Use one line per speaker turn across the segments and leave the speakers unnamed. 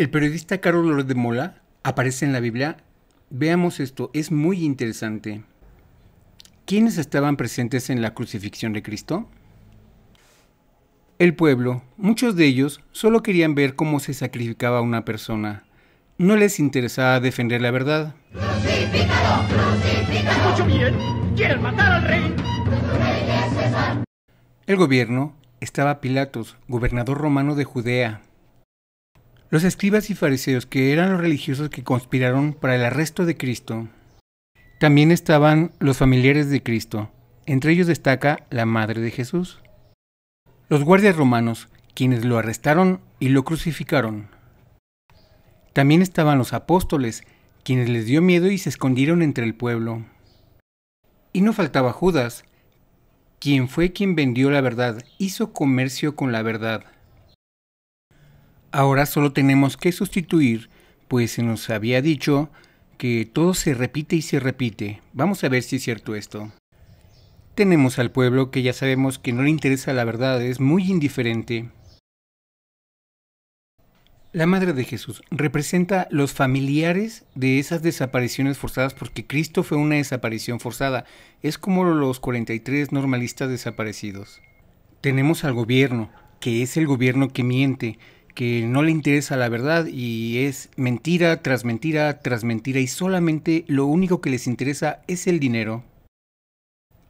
El periodista Carlos de Mola aparece en la Biblia. Veamos esto, es muy interesante. ¿Quiénes estaban presentes en la crucifixión de Cristo? El pueblo, muchos de ellos, solo querían ver cómo se sacrificaba una persona. No les interesaba defender la verdad. ¡Mucho bien! ¡Quieren matar al rey! el gobierno estaba Pilatos, gobernador romano de Judea, los escribas y fariseos, que eran los religiosos que conspiraron para el arresto de Cristo, también estaban los familiares de Cristo, entre ellos destaca la madre de Jesús. Los guardias romanos, quienes lo arrestaron y lo crucificaron. También estaban los apóstoles, quienes les dio miedo y se escondieron entre el pueblo. Y no faltaba Judas, quien fue quien vendió la verdad, hizo comercio con la verdad. Ahora solo tenemos que sustituir, pues se nos había dicho que todo se repite y se repite. Vamos a ver si es cierto esto. Tenemos al pueblo que ya sabemos que no le interesa la verdad, es muy indiferente. La Madre de Jesús representa los familiares de esas desapariciones forzadas porque Cristo fue una desaparición forzada. Es como los 43 normalistas desaparecidos. Tenemos al gobierno, que es el gobierno que miente, que no le interesa la verdad y es mentira tras mentira tras mentira y solamente lo único que les interesa es el dinero.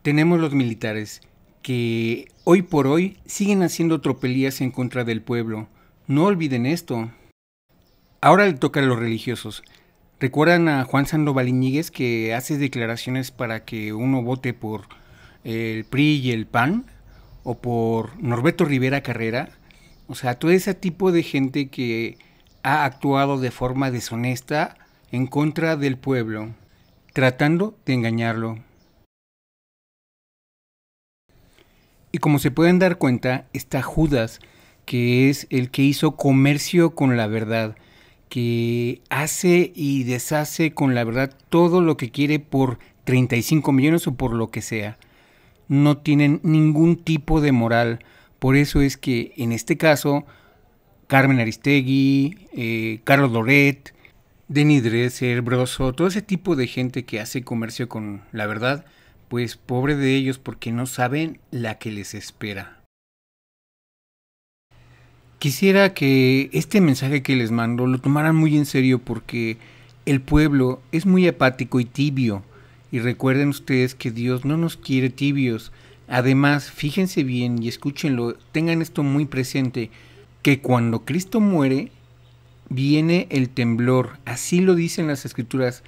Tenemos los militares que hoy por hoy siguen haciendo tropelías en contra del pueblo. No olviden esto. Ahora le toca a los religiosos. ¿Recuerdan a Juan Sandoval Iñiguez que hace declaraciones para que uno vote por el PRI y el PAN? ¿O por Norberto Rivera Carrera? O sea, todo ese tipo de gente que ha actuado de forma deshonesta en contra del pueblo, tratando de engañarlo. Y como se pueden dar cuenta, está Judas, que es el que hizo comercio con la verdad, que hace y deshace con la verdad todo lo que quiere por 35 millones o por lo que sea. No tienen ningún tipo de moral, por eso es que en este caso, Carmen Aristegui, eh, Carlos Loret, Denny Dresser, Broso, todo ese tipo de gente que hace comercio con la verdad, pues pobre de ellos porque no saben la que les espera. Quisiera que este mensaje que les mando lo tomaran muy en serio porque el pueblo es muy apático y tibio. Y recuerden ustedes que Dios no nos quiere tibios, Además, fíjense bien y escúchenlo, tengan esto muy presente, que cuando Cristo muere, viene el temblor, así lo dicen las escrituras.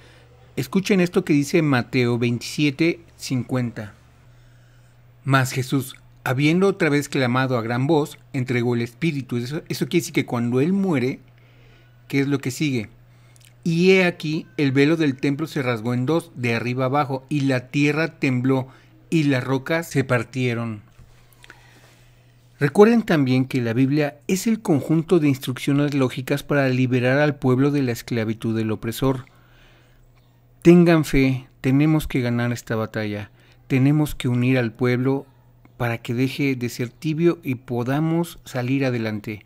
Escuchen esto que dice Mateo 27, 50. Mas Jesús, habiendo otra vez clamado a gran voz, entregó el Espíritu. Eso, eso quiere decir que cuando Él muere, ¿qué es lo que sigue? Y he aquí, el velo del templo se rasgó en dos, de arriba abajo, y la tierra tembló y las rocas se partieron. Recuerden también que la Biblia es el conjunto de instrucciones lógicas para liberar al pueblo de la esclavitud del opresor. Tengan fe, tenemos que ganar esta batalla, tenemos que unir al pueblo para que deje de ser tibio y podamos salir adelante.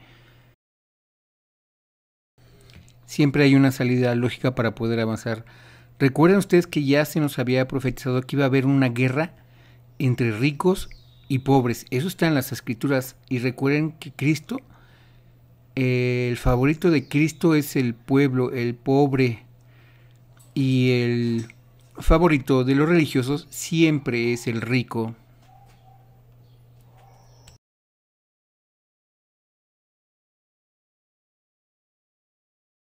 Siempre hay una salida lógica para poder avanzar. Recuerden ustedes que ya se nos había profetizado que iba a haber una guerra? entre ricos y pobres. Eso está en las escrituras. Y recuerden que Cristo, eh, el favorito de Cristo es el pueblo, el pobre. Y el favorito de los religiosos siempre es el rico.